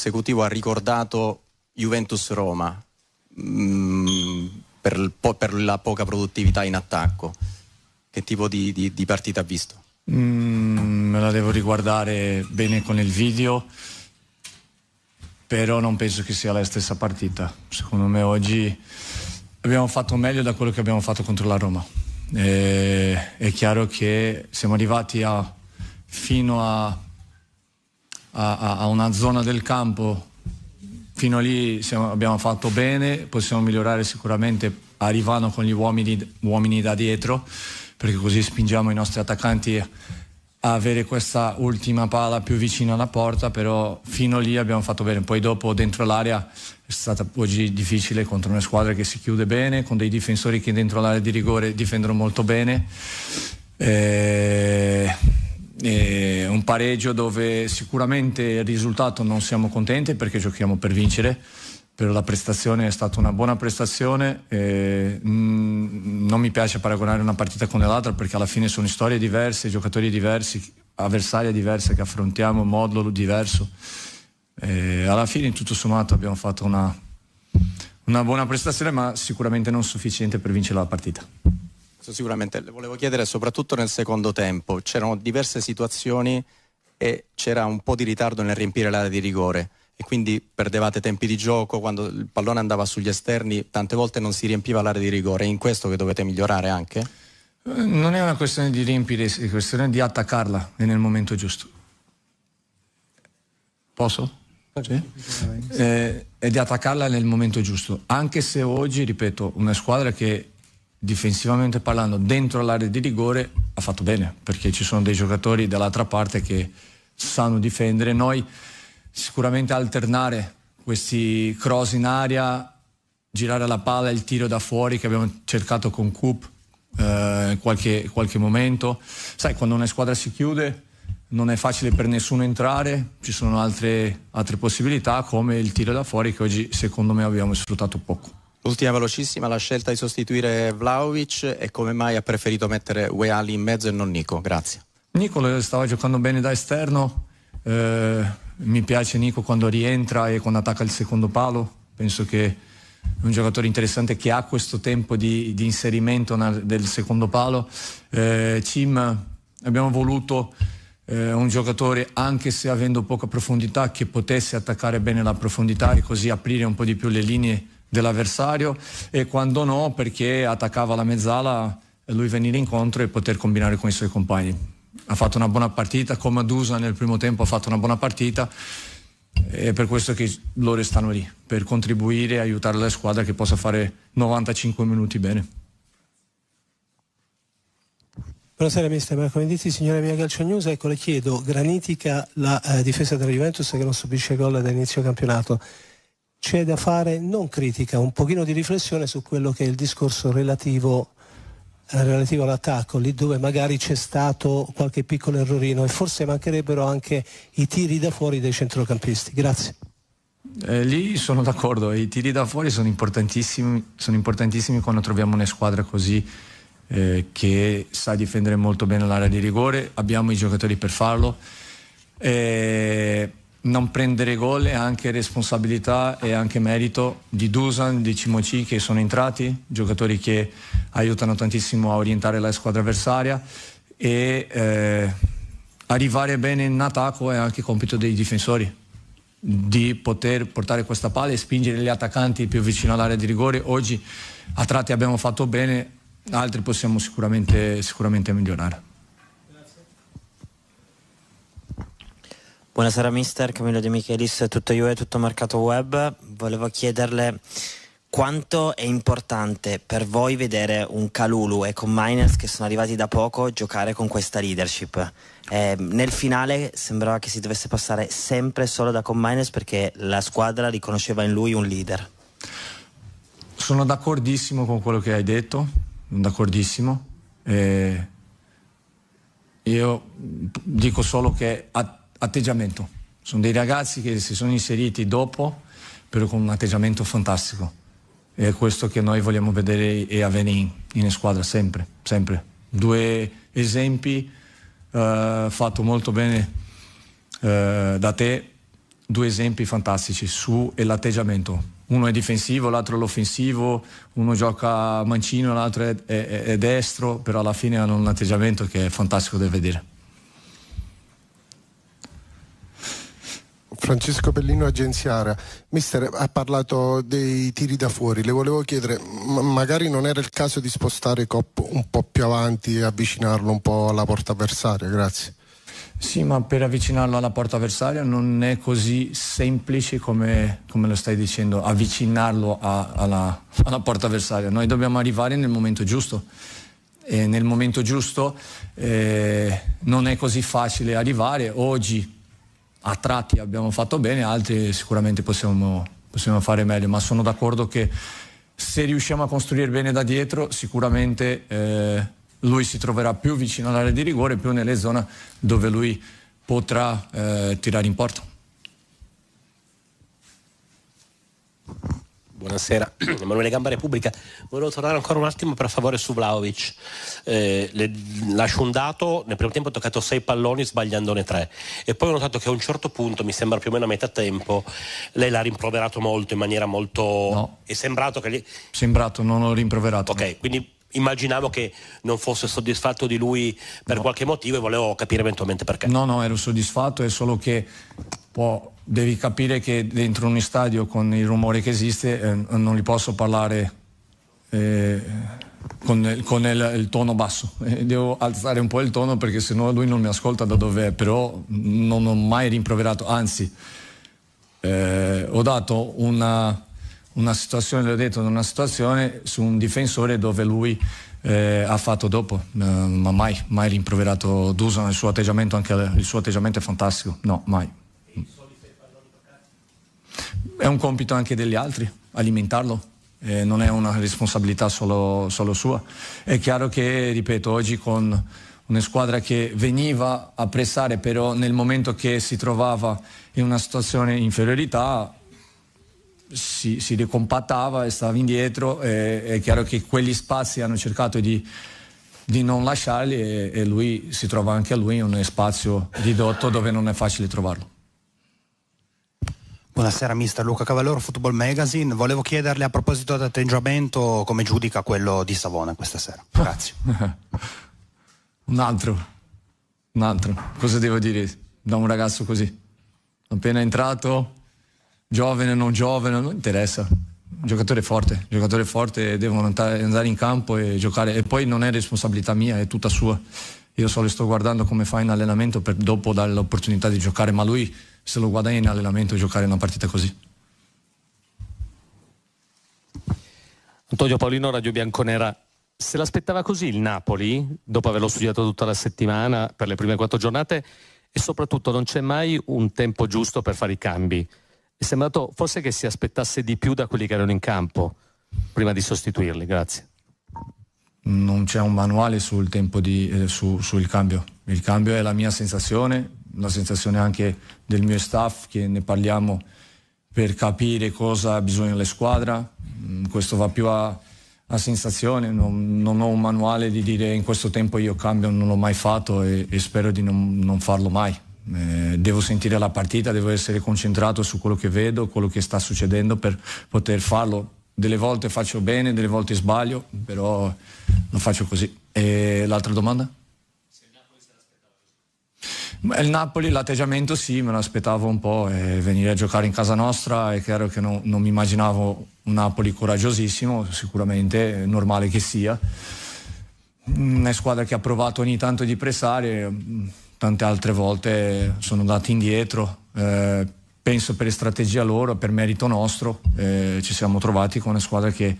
esecutivo ha ricordato Juventus-Roma mm, per, po- per, la poca produttività in attacco. Che tipo di, di, di partita ha visto? Mm, me la devo riguardare bene con il video, però non penso che sia la stessa partita. Secondo me oggi abbiamo fatto meglio da quello che abbiamo fatto contro la Roma. E, eh, è chiaro che siamo arrivati a, fino a a, a una zona del campo fino a lì siamo, abbiamo fatto bene, possiamo migliorare sicuramente arrivando con gli uomini, uomini, da dietro, perché così spingiamo i nostri attaccanti a avere questa ultima pala più vicina alla porta, però fino a lì abbiamo fatto bene, poi dopo dentro l'area è stata oggi difficile contro una squadra che si chiude bene, con dei difensori che dentro l'area di rigore difendono molto bene. E eh, eh, un pareggio dove sicuramente il risultato non siamo contenti perché giochiamo per vincere, però la prestazione è stata una buona prestazione, eh, mh, mm, non mi piace paragonare una partita con l'altra perché alla fine sono storie diverse, giocatori diversi, avversarie diverse che affrontiamo, modulo diverso. Eh, alla fine tutto sommato abbiamo fatto una, una buona prestazione ma sicuramente non sufficiente per vincere la partita. Sicuramente, le volevo chiedere soprattutto nel secondo tempo, c'erano diverse situazioni e c'era un po' di ritardo nel riempire l'area di rigore e quindi perdevate tempi di gioco, quando il pallone andava sugli esterni tante volte non si riempiva l'area di rigore, è in questo che dovete migliorare anche? Eh, non è una questione di riempire, è una questione di attaccarla nel momento giusto. Posso? Sì. Eh, e di attaccarla nel momento giusto, anche se oggi, ripeto, una squadra che difensivamente parlando dentro l'area di rigore ha fatto bene perché ci sono dei giocatori dall'altra parte che sanno difendere. Noi sicuramente alternare questi cross in aria, girare la palla, il tiro da fuori che abbiamo cercato con Coop eh, qualche, qualche momento. Sai, quando una squadra si chiude non è facile per nessuno entrare, ci sono altre, altre possibilità come il tiro da fuori che oggi secondo me abbiamo sfruttato poco. Ultima velocissima, la scelta di sostituire Vlaovic e come mai ha preferito mettere Weali in mezzo e non Nico? Grazie. Nico eh, stava giocando bene da esterno, eh, mi piace Nico quando rientra e quando attacca il secondo palo, penso che è un giocatore interessante che ha questo tempo di, di inserimento nel, del secondo palo. Eh, Cim abbiamo voluto eh, un giocatore anche se avendo poca profondità che potesse attaccare bene la profondità e così aprire un po' di più le linee dell'avversario e quando no perché attaccava la mezzala lui venire incontro e poter combinare con i suoi compagni. Ha fatto una buona partita, come Adusa nel primo tempo ha fatto una buona partita e per questo che loro stanno lì, per contribuire e aiutare la squadra che possa fare 95 minuti bene. Buonasera mister Marco Venditti, signore mia Calcio News, ecco le chiedo, granitica la eh, difesa della Juventus che non subisce gol dall'inizio campionato c'è da fare non critica, un pochino di riflessione su quello che è il discorso relativo, eh, relativo all'attacco, lì dove magari c'è stato qualche piccolo errorino e forse mancherebbero anche i tiri da fuori dei centrocampisti. Grazie. Eh, lì sono d'accordo, i tiri da fuori sono importantissimi, sono importantissimi quando troviamo una squadra così eh, che sa difendere molto bene l'area di rigore, abbiamo i giocatori per farlo. Eh, non prendere gol è anche responsabilità e anche merito di Dusan, di Cimoci che sono entrati, giocatori che aiutano tantissimo a orientare la squadra avversaria e eh, arrivare bene in attacco è anche compito dei difensori di poter portare questa palla e spingere gli attaccanti più vicino all'area di rigore. Oggi a tratti abbiamo fatto bene, altri possiamo sicuramente, sicuramente migliorare. Buonasera mister, Camillo De Michelis, tutto io e tutto mercato web. Volevo chiederle quanto è importante per voi vedere un Calulu e con Miners che sono arrivati da poco giocare con questa leadership. Eh, nel finale sembrava che si dovesse passare sempre solo da con Miners perché la squadra riconosceva in lui un leader. Sono d'accordissimo con quello che hai detto, d'accordissimo. Eh, io dico solo che a atteggiamento. Sono dei ragazzi che si sono inseriti dopo, però con un atteggiamento fantastico. E è questo che noi vogliamo vedere e avere in, in squadra sempre, sempre. Due esempi uh, fatto molto bene uh, da te, due esempi fantastici su e l'atteggiamento. Uno è difensivo, l'altro è l'offensivo, uno gioca mancino, l'altro è, è, è destro, però alla fine hanno un atteggiamento che è fantastico da vedere. Francesco Pellino, Agenziara. Mister ha parlato dei tiri da fuori, le volevo chiedere, ma magari non era il caso di spostare Cop un po' più avanti e avvicinarlo un po' alla porta avversaria? Grazie. Sì, ma per avvicinarlo alla porta avversaria non è così semplice come, come lo stai dicendo, avvicinarlo a, alla, alla, porta avversaria. Noi dobbiamo arrivare nel momento giusto. E nel momento giusto eh, non è così facile arrivare. Oggi a tratti abbiamo fatto bene, altri sicuramente possiamo, possiamo fare meglio, ma sono d'accordo che se riusciamo a costruire bene da dietro sicuramente eh, lui si troverà più vicino all'area di rigore, più nelle zone dove lui potrà eh, tirare in porta. Buonasera, Emanuele Gamba Repubblica. Volevo tornare ancora un attimo per favore su Vlaovic. Eh, le, lascio un dato, nel primo tempo ho toccato sei palloni sbagliandone tre e poi ho notato che a un certo punto, mi sembra più o meno a metà tempo, lei l'ha rimproverato molto in maniera molto... No. È sembrato che... Gli... Sembrato, non l'ho rimproverato. Ok, no. quindi immaginavo che non fosse soddisfatto di lui per no. qualche motivo e volevo capire eventualmente perché. No, no, ero soddisfatto, è solo che può devi capire che dentro uno stadio con il rumore che esiste eh, non li posso parlare eh, con, con il, il, tono basso, eh, devo alzare un po' il tono perché sennò lui non mi ascolta da dov'è, però non ho mai rimproverato, anzi eh, ho dato una, una situazione, l'ho detto, una situazione su un difensore dove lui eh, ha fatto dopo, eh, ma mai, mai rimproverato Dusan, il suo atteggiamento, anche il suo atteggiamento è fantastico, no, mai, è un compito anche degli altri alimentarlo. Eh, non è una responsabilità solo, solo sua. È chiaro che, ripeto, oggi con una squadra che veniva a pressare, però nel momento che si trovava in una situazione di inferiorità si, si ricompattava e stava indietro. E, è chiaro che quegli spazi hanno cercato di, di non lasciarli e, e, lui si trova anche a lui in uno spazio ridotto dove non è facile trovarlo. Buonasera mister Luca Cavalloro, Football Magazine. Volevo chiederle a proposito di atteggiamento come giudica quello di Savona questa sera. Grazie. un altro, un altro. Cosa devo dire da un ragazzo così? Appena entrato, giovane, o non giovane, non interessa. Giocatore forte, giocatore forte, devono andare in campo e giocare. E poi non è responsabilità mia, è tutta sua io solo sto guardando come fa in allenamento per dopo dare l'opportunità di giocare, ma lui se lo guadagna in allenamento giocare una partita così. Antonio Paolino, Radio Bianconera. Se l'aspettava così il Napoli, dopo averlo studiato tutta la settimana per le prime quattro giornate, e soprattutto non c'è mai un tempo giusto per fare i cambi. È sembrato forse che si aspettasse di più da quelli che erano in campo prima di sostituirli. Grazie non c'è un manuale sul tempo di, eh, su, sul cambio. Il cambio è la mia sensazione, la sensazione anche del mio staff che ne parliamo per capire cosa ha bisogno la squadra. Mm, questo va più a, a sensazione, non, non, ho un manuale di dire in questo tempo io cambio, non l'ho mai fatto e, e spero di non, non farlo mai. Eh, devo sentire la partita, devo essere concentrato su quello che vedo, quello che sta succedendo per poter farlo delle volte faccio bene, delle volte sbaglio, però lo faccio così. E l'altra domanda? Se il Napoli se il Napoli, l'atteggiamento sì, me lo aspettavo un po', venire a giocare in casa nostra è chiaro che no, non mi immaginavo un Napoli coraggiosissimo, sicuramente, normale che sia. Una mm, squadra che ha provato ogni tanto di pressare, mm, tante altre volte sono andati indietro, eh, penso per strategia loro, per merito nostro, eh, ci siamo trovati con una squadra che,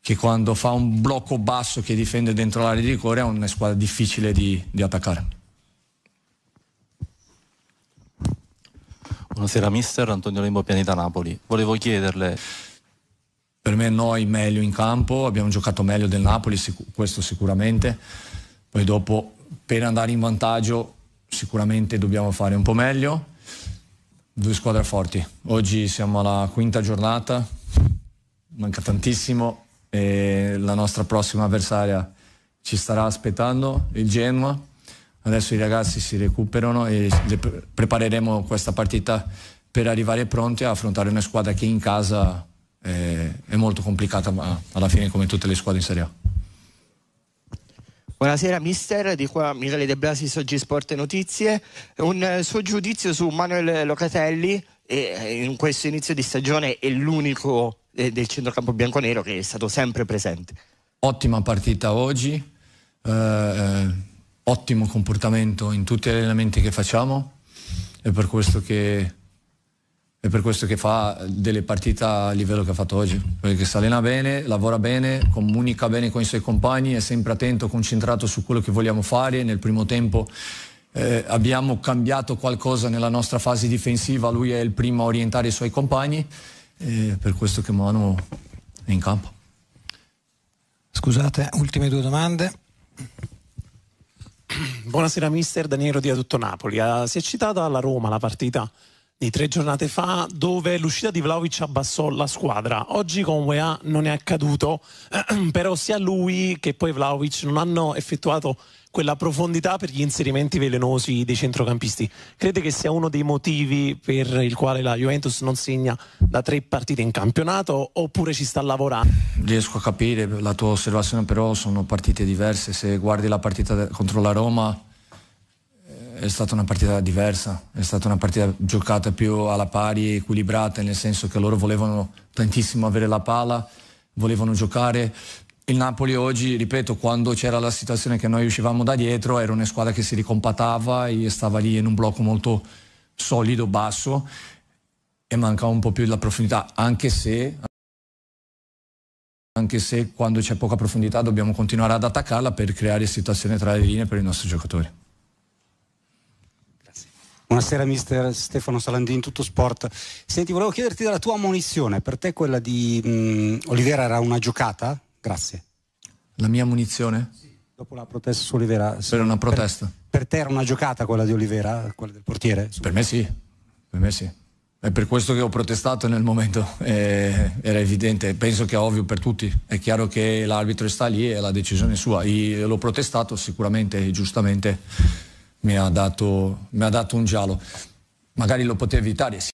che, quando fa un blocco basso che difende dentro l'area di rigore è una squadra difficile di, di attaccare. Buonasera mister, Antonio Limbo da Napoli. Volevo chiederle... Per me noi meglio in campo, abbiamo giocato meglio del Napoli, questo sicuramente. Poi dopo, per andare in vantaggio, sicuramente dobbiamo fare un po' meglio due squadre forti. Oggi siamo alla quinta giornata, manca tantissimo e la nostra prossima avversaria ci starà aspettando, il Genoa. Adesso i ragazzi si recuperano e prepareremo questa partita per arrivare pronti a affrontare una squadra che in casa è molto complicata, ma alla fine come tutte le squadre in Serie A. Buonasera mister, di qua Michele De Blasi, Soggi Sport Notizie. Un eh, suo giudizio su Manuel Locatelli, e eh, in questo inizio di stagione è l'unico eh, del centrocampo bianconero che è stato sempre presente. Ottima partita oggi, eh, ottimo comportamento in tutti gli allenamenti che facciamo, è per questo che è per questo che fa delle partite a livello che ha fatto oggi, perché si allena bene, lavora bene, comunica bene con i suoi compagni, è sempre attento, concentrato su quello che vogliamo fare. Nel primo tempo eh, abbiamo cambiato qualcosa nella nostra fase difensiva, lui è il primo a orientare i suoi compagni, eh, per questo che Manu è in campo. Scusate, ultime due domande. Buonasera mister, Daniele Rodia Tutto Napoli. Eh, si è citata la Roma la partita di tre giornate fa dove l'uscita di Vlaovic abbassò la squadra. Oggi con UEA non è accaduto, però sia lui che poi Vlaovic non hanno effettuato quella profondità per gli inserimenti velenosi dei centrocampisti. Crede che sia uno dei motivi per il quale la Juventus non segna da tre partite in campionato oppure ci sta lavorando? Riesco a capire la tua osservazione, però sono partite diverse. Se guardi la partita contro la Roma è stata una partita diversa, è stata una partita giocata più alla pari, equilibrata, nel senso che loro volevano tantissimo avere la palla, volevano giocare. Il Napoli oggi, ripeto, quando c'era la situazione che noi uscivamo da dietro, era una squadra che si ricompatava e stava lì in un blocco molto solido, basso, e mancava un po' più la profondità, anche se anche se quando c'è poca profondità dobbiamo continuare ad attaccarla per creare situazioni tra le linee per i nostri giocatori. Buonasera mister Stefano Salandin, tutto sport. Senti, volevo chiederti della tua munizione, per te quella di mh, mm, Olivera era una giocata? Grazie. La mia munizione? Sì. Dopo la protesta su Olivera. Per una protesta. Per, per, te era una giocata quella di Olivera, quella del portiere? Per me sì, per me sì. È per questo che ho protestato nel momento, eh, era evidente, penso che è ovvio per tutti, è chiaro che l'arbitro sta lì e la decisione è sua, Io l'ho protestato sicuramente, giustamente mi ha dato, mi ha dato un giallo. Magari lo poteva evitare, sì.